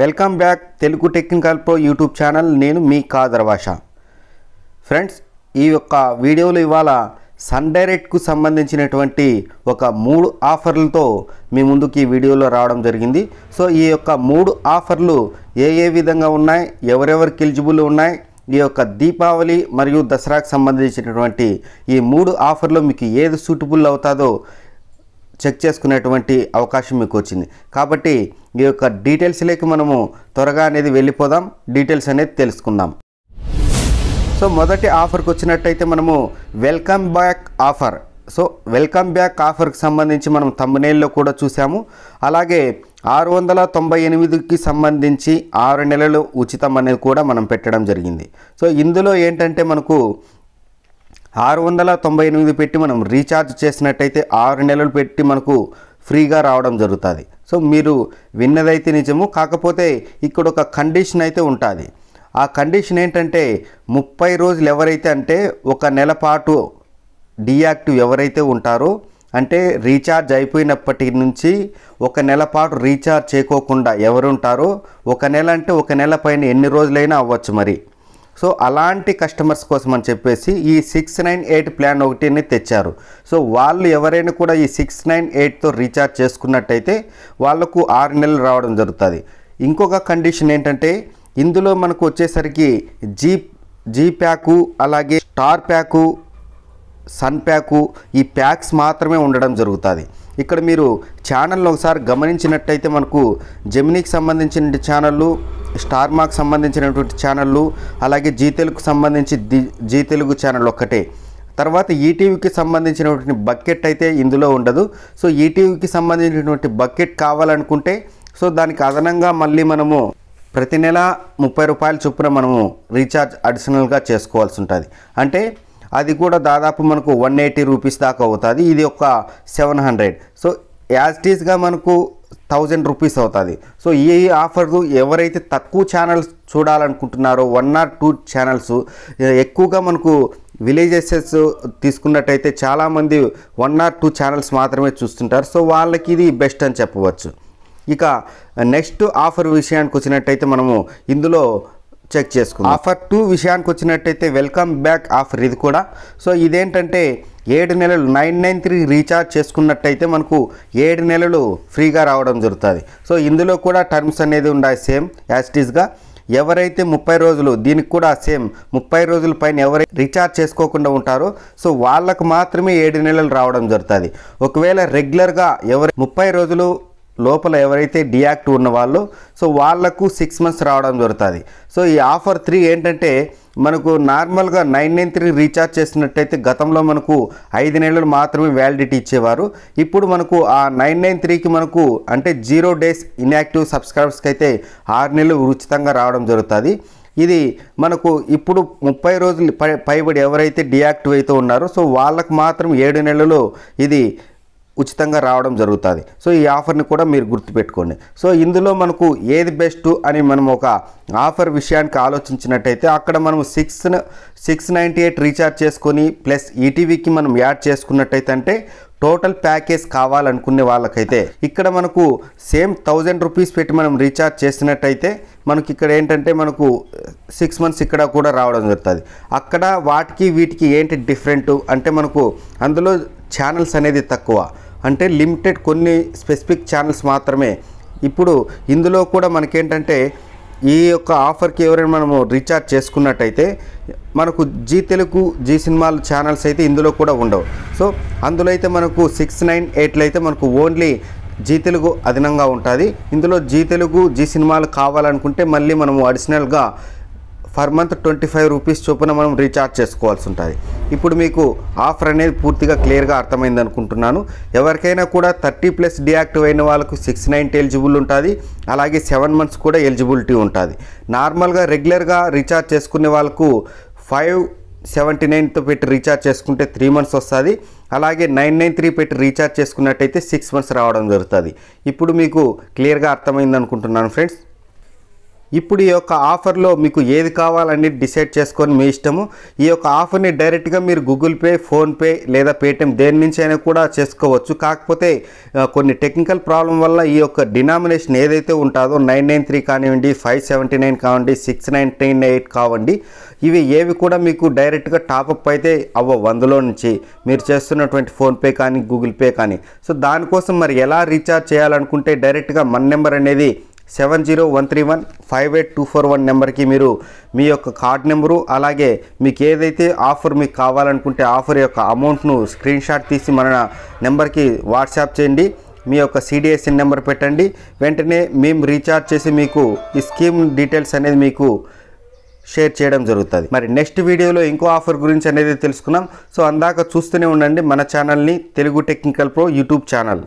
welcome back Telugu technical pro YouTube channel నేను మీ కాదర్ భాష ఫ్రెండ్స్ ఈ యొక్క వీడియోలో ఇవాళ సన్ డైరెక్ట్కు సంబంధించినటువంటి ఒక మూడు ఆఫర్లతో మీ ముందుకు ఈ వీడియోలో రావడం జరిగింది సో ఈ యొక్క మూడు ఆఫర్లు ఏ ఏ విధంగా ఉన్నాయి ఎవరెవరికి ఎలిజిబుల్ ఉన్నాయి ఈ యొక్క దీపావళి మరియు దసరాకు సంబంధించినటువంటి ఈ మూడు ఆఫర్లో మీకు ఏది సూటబుల్ అవుతాదో చెక్ చేసుకునేటువంటి అవకాశం మీకు వచ్చింది కాబట్టి ఈ యొక్క డీటెయిల్స్లోకి మనము త్వరగా అనేది వెళ్ళిపోదాం డీటెయిల్స్ అనేది తెలుసుకుందాం సో మొదటి ఆఫర్కి వచ్చినట్టయితే మనము welcome back offer so welcome back ఆఫర్కి సంబంధించి మనం తమ్మునేల్లో కూడా చూసాము అలాగే ఆరు వందల తొంభై ఎనిమిదికి సంబంధించి ఆరు నెలలు ఉచితం అనేది కూడా మనం పెట్టడం జరిగింది సో ఇందులో ఏంటంటే మనకు ఆరు వందల తొంభై ఎనిమిది పెట్టి మనం రీఛార్జ్ చేసినట్టయితే ఆరు నెలలు పెట్టి మనకు ఫ్రీగా రావడం జరుగుతుంది సో మీరు విన్నదైతే నిజము కాకపోతే ఇక్కడ ఒక కండిషన్ అయితే ఉంటుంది ఆ కండిషన్ ఏంటంటే ముప్పై రోజులు ఎవరైతే అంటే ఒక నెల పాటు డియాక్టివ్ ఎవరైతే ఉంటారో అంటే రీఛార్జ్ అయిపోయినప్పటి నుంచి ఒక నెల పాటు రీఛార్జ్ చేయకోకుండా ఎవరుంటారో ఒక నెల అంటే ఒక నెల పైన ఎన్ని రోజులైనా అవ్వచ్చు మరి సో అలాంటి కస్టమర్స్ కోసం అని చెప్పేసి ఈ సిక్స్ నైన్ ఎయిట్ ప్లాన్ ఒకటిని తెచ్చారు సో వాళ్ళు ఎవరైనా కూడా ఈ సిక్స్ నైన్ ఎయిట్తో రీఛార్జ్ చేసుకున్నట్టయితే వాళ్ళకు ఆరు నెలలు రావడం జరుగుతుంది ఇంకొక కండిషన్ ఏంటంటే ఇందులో మనకు వచ్చేసరికి జీ జీ ప్యాకు అలాగే స్టార్ ప్యాకు సన్ ప్యాకు ఈ ప్యాక్స్ మాత్రమే ఉండడం జరుగుతుంది ఇక్కడ మీరు ఛానల్ ఒకసారి గమనించినట్టయితే మనకు జమినీకి సంబంధించిన ఛానళ్ళు స్టార్ మార్క్ సంబంధించినటువంటి ఛానళ్ళు అలాగే జీ తెలుగుకు సంబంధించి జీ తెలుగు ఛానల్ ఒక్కటే తర్వాత ఈటీవీకి సంబంధించినటువంటి బకెట్ అయితే ఇందులో ఉండదు సో ఈటీవీకి సంబంధించినటువంటి బకెట్ కావాలనుకుంటే సో దానికి అదనంగా మళ్ళీ మనము ప్రతి నెల ముప్పై రూపాయల చొప్పున మనము రీఛార్జ్ అడిషనల్గా చేసుకోవాల్సి ఉంటుంది అంటే అది కూడా దాదాపు మనకు వన్ ఎయిటీ రూపీస్ దాకా అవుతుంది ఇది ఒక సెవెన్ హండ్రెడ్ సో యాజ్ టీస్గా మనకు థౌజండ్ రూపీస్ అవుతుంది సో ఈ ఆఫర్లు ఎవరైతే తక్కువ ఛానల్స్ చూడాలనుకుంటున్నారో వన్ ఆర్ టూ ఛానల్స్ ఎక్కువగా మనకు విలేజెసెస్ తీసుకున్నట్టయితే చాలామంది వన్ ఆర్ టూ ఛానల్స్ మాత్రమే చూస్తుంటారు సో వాళ్ళకి ఇది బెస్ట్ అని చెప్పవచ్చు ఇక నెక్స్ట్ ఆఫర్ విషయానికి వచ్చినట్టయితే మనము ఇందులో చెక్ చేసుకుంది ఆఫర్ టూ విషయానికి వచ్చినట్టయితే వెల్కమ్ బ్యాక్ ఆఫర్ ఇది కూడా సో ఇదేంటంటే ఏడు నెలలు నైన్ నైన్ త్రీ రీఛార్జ్ చేసుకున్నట్టయితే మనకు ఏడు నెలలు ఫ్రీగా రావడం జరుగుతుంది సో ఇందులో కూడా టర్మ్స్ అనేది ఉన్నాయి సేమ్ యాస్టీస్గా ఎవరైతే ముప్పై రోజులు దీనికి కూడా సేమ్ ముప్పై రోజుల పైన ఎవరైతే రీఛార్జ్ చేసుకోకుండా ఉంటారో సో వాళ్ళకు మాత్రమే ఏడు నెలలు రావడం జరుగుతుంది ఒకవేళ రెగ్యులర్గా ఎవరు ముప్పై రోజులు లోపల ఎవరైతే డియాక్ట్ ఉన్న వాళ్ళు సో వాళ్లకు సిక్స్ మంత్స్ రావడం జరుగుతుంది సో ఈ ఆఫర్ త్రీ ఏంటంటే మనకు నార్మల్గా నైన్ నైన్ త్రీ రీఛార్జ్ చేసినట్టయితే గతంలో మనకు ఐదు నెలలు మాత్రమే వ్యాలిడిటీ ఇచ్చేవారు ఇప్పుడు మనకు ఆ నైన్ నైన్ త్రీకి మనకు అంటే జీరో డేస్ ఇన్యాక్టివ్ సబ్స్క్రైబర్స్కి అయితే ఆరు నెలలు ఉచితంగా రావడం జరుగుతుంది ఇది మనకు ఇప్పుడు ముప్పై రోజులు పై పైబడి ఎవరైతే డియాక్టివ్ అయితే ఉన్నారో సో వాళ్ళకు మాత్రం ఏడు నెలలు ఇది ఉచితంగా రావడం జరుగుతుంది సో ఈ ఆఫర్ని కూడా మీరు గుర్తుపెట్టుకోండి సో ఇందులో మనకు ఏది బెస్ట్ అని మనం ఒక ఆఫర్ విషయానికి ఆలోచించినట్టయితే అక్కడ మనం six six ninety eight recharge చేసుకొని ప్లస్ ఈటీవీకి మనం యాడ్ చేసుకున్నట్టయితే అంటే టోటల్ ప్యాకేజ్ కావాలనుకునే వాళ్ళకైతే ఇక్కడ మనకు సేమ్ థౌజండ్ రూపీస్ పెట్టి మనం రీఛార్జ్ చేసినట్టయితే మనకి ఇక్కడ ఏంటంటే మనకు సిక్స్ మంత్స్ ఇక్కడ కూడా రావడం జరుగుతుంది అక్కడ వాటికి వీటికి ఏంటి డిఫరెంట్ అంటే మనకు అందులో ఛానల్స్ అనేది తక్కువ అంటే లిమిటెడ్ కొన్ని స్పెసిఫిక్ ఛానల్స్ మాత్రమే ఇప్పుడు ఇందులో కూడా మనకేంటంటే ఈ యొక్క ఆఫర్కి ఎవరైనా మనము రీఛార్జ్ చేసుకున్నట్టయితే మనకు జీ తెలుగు జీ సినిమాలు ఛానల్స్ అయితే ఇందులో కూడా ఉండవు సో అందులో అయితే మనకు సిక్స్ నైన్ ఎయిట్లో అయితే మనకు ఓన్లీ జీ తెలుగు అదనంగా ఉంటుంది ఇందులో జీ తెలుగు జీ సినిమాలు కావాలనుకుంటే మళ్ళీ మనము అడిషనల్గా per month twenty five rupees చొప్పున మనం రీఛార్జ్ చేసుకోవాల్సి ఉంటుంది ఇప్పుడు మీకు ఆఫర్ అనేది పూర్తిగా క్లియర్గా అర్థమైంది అనుకుంటున్నాను ఎవరికైనా కూడా థర్టీ ప్లస్ డియాక్టివ్ అయిన వాళ్ళకు సిక్స్ నైంటీ ఎలిజిబుల్ ఉంటుంది అలాగే సెవెన్ మంత్స్ కూడా ఎలిజిబిలిటీ ఉంటుంది నార్మల్గా రెగ్యులర్గా రీఛార్జ్ చేసుకునే వాళ్ళకు ఫైవ్ సెవెంటీ నైన్తో పెట్టి రీఛార్జ్ చేసుకుంటే త్రీ మంత్స్ వస్తుంది అలాగే నైన్ నైన్ త్రీ పెట్టి రీఛార్జ్ చేసుకున్నట్టయితే సిక్స్ మంత్స్ రావడం జరుగుతుంది ఇప్పుడు మీకు క్లియర్గా అర్థమైంది అనుకుంటున్నాను ఫ్రెండ్స్ ఇప్పుడు ఈ యొక్క ఆఫర్లో మీకు ఏది కావాలని డిసైడ్ చేసుకొని మీ ఇష్టము ఈ యొక్క ఆఫర్ని డైరెక్ట్గా మీరు గూగుల్ పే ఫోన్పే లేదా పేటిఎం దేని నుంచి అయినా కూడా చేసుకోవచ్చు కాకపోతే కొన్ని టెక్నికల్ ప్రాబ్లం వల్ల ఈ యొక్క డినామినేషన్ ఏదైతే ఉంటుందో నైన్ నైన్ త్రీ కానివ్వండి ఫైవ్ సెవెంటీ నైన్ కావండి సిక్స్ నైన్ నైన్ ఎయిట్ కావండి ఇవి ఏవి కూడా మీకు డైరెక్ట్గా టాపప్ అయితే అవ్వ వందలో నుంచి మీరు చేస్తున్నటువంటి ఫోన్పే కానీ గూగుల్ పే కానీ సో దానికోసం మరి ఎలా రీఛార్జ్ చేయాలనుకుంటే డైరెక్ట్గా మన నెంబర్ అనేది seven zero one three one five eight two four one నెంబర్కి మీరు మీ యొక్క కార్డ్ నెంబరు అలాగే మీకు ఏదైతే ఆఫర్ మీకు కావాలనుకుంటే ఆఫర్ యొక్క అమౌంట్ను స్క్రీన్ షాట్ తీసి మన నెంబర్కి వాట్సాప్ చేయండి మీ యొక్క సిడిఎస్ఎన్ నెంబర్ పెట్టండి వెంటనే మేము రీఛార్జ్ చేసి మీకు ఈ స్కీమ్ డీటెయిల్స్ అనేది మీకు షేర్ చేయడం జరుగుతుంది మరి నెక్స్ట్ వీడియోలో ఇంకో ఆఫర్ గురించి అనేది తెలుసుకున్నాం సో అందాక చూస్తూనే ఉండండి మన ఛానల్ని Telugu technical pro YouTube channel